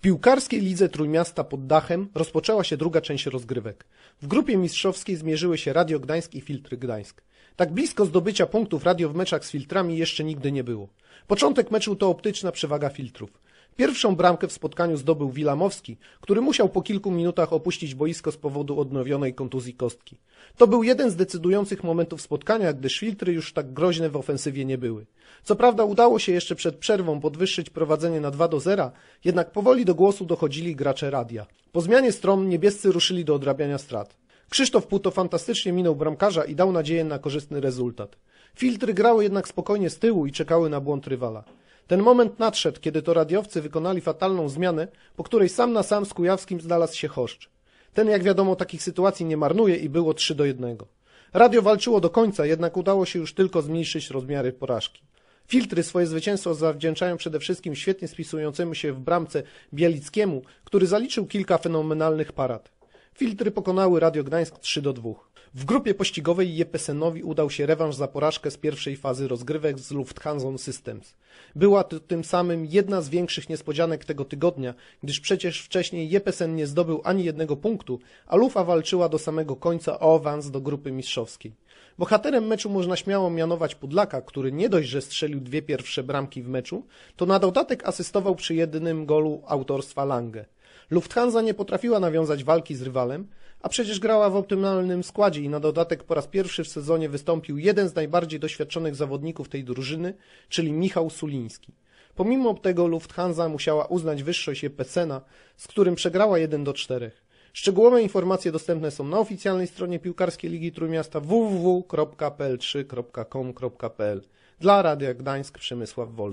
W piłkarskiej lidze Trójmiasta pod dachem rozpoczęła się druga część rozgrywek. W grupie mistrzowskiej zmierzyły się Radio Gdańsk i Filtry Gdańsk. Tak blisko zdobycia punktów radio w meczach z filtrami jeszcze nigdy nie było. Początek meczu to optyczna przewaga filtrów. Pierwszą bramkę w spotkaniu zdobył Wilamowski, który musiał po kilku minutach opuścić boisko z powodu odnowionej kontuzji kostki. To był jeden z decydujących momentów spotkania, gdyż filtry już tak groźne w ofensywie nie były. Co prawda udało się jeszcze przed przerwą podwyższyć prowadzenie na 2 do 0, jednak powoli do głosu dochodzili gracze radia. Po zmianie stron niebiescy ruszyli do odrabiania strat. Krzysztof Puto fantastycznie minął bramkarza i dał nadzieję na korzystny rezultat. Filtry grały jednak spokojnie z tyłu i czekały na błąd rywala. Ten moment nadszedł, kiedy to radiowcy wykonali fatalną zmianę, po której sam na sam z Kujawskim znalazł się Choszcz. Ten, jak wiadomo, takich sytuacji nie marnuje i było 3 do 1. Radio walczyło do końca, jednak udało się już tylko zmniejszyć rozmiary porażki. Filtry swoje zwycięstwo zawdzięczają przede wszystkim świetnie spisującemu się w bramce Bielickiemu, który zaliczył kilka fenomenalnych parad. Filtry pokonały Radio Gdańsk 3 do 2. W grupie pościgowej Jepesenowi udał się rewanż za porażkę z pierwszej fazy rozgrywek z Lufthansa Systems. Była to tym samym jedna z większych niespodzianek tego tygodnia, gdyż przecież wcześniej Jepesen nie zdobył ani jednego punktu, a Lufa walczyła do samego końca o awans do grupy mistrzowskiej. Bohaterem meczu można śmiało mianować Pudlaka, który nie dość, że strzelił dwie pierwsze bramki w meczu, to na dodatek asystował przy jednym golu autorstwa Lange. Lufthansa nie potrafiła nawiązać walki z rywalem, a przecież grała w optymalnym składzie i na dodatek po raz pierwszy w sezonie wystąpił jeden z najbardziej doświadczonych zawodników tej drużyny, czyli Michał Suliński. Pomimo tego Lufthansa musiała uznać wyższość Jepesena, z którym przegrała 1 do 4. Szczegółowe informacje dostępne są na oficjalnej stronie piłkarskiej Ligi Trójmiasta www.pl3.com.pl. Dla Radia Gdańsk Przemysław Wolski.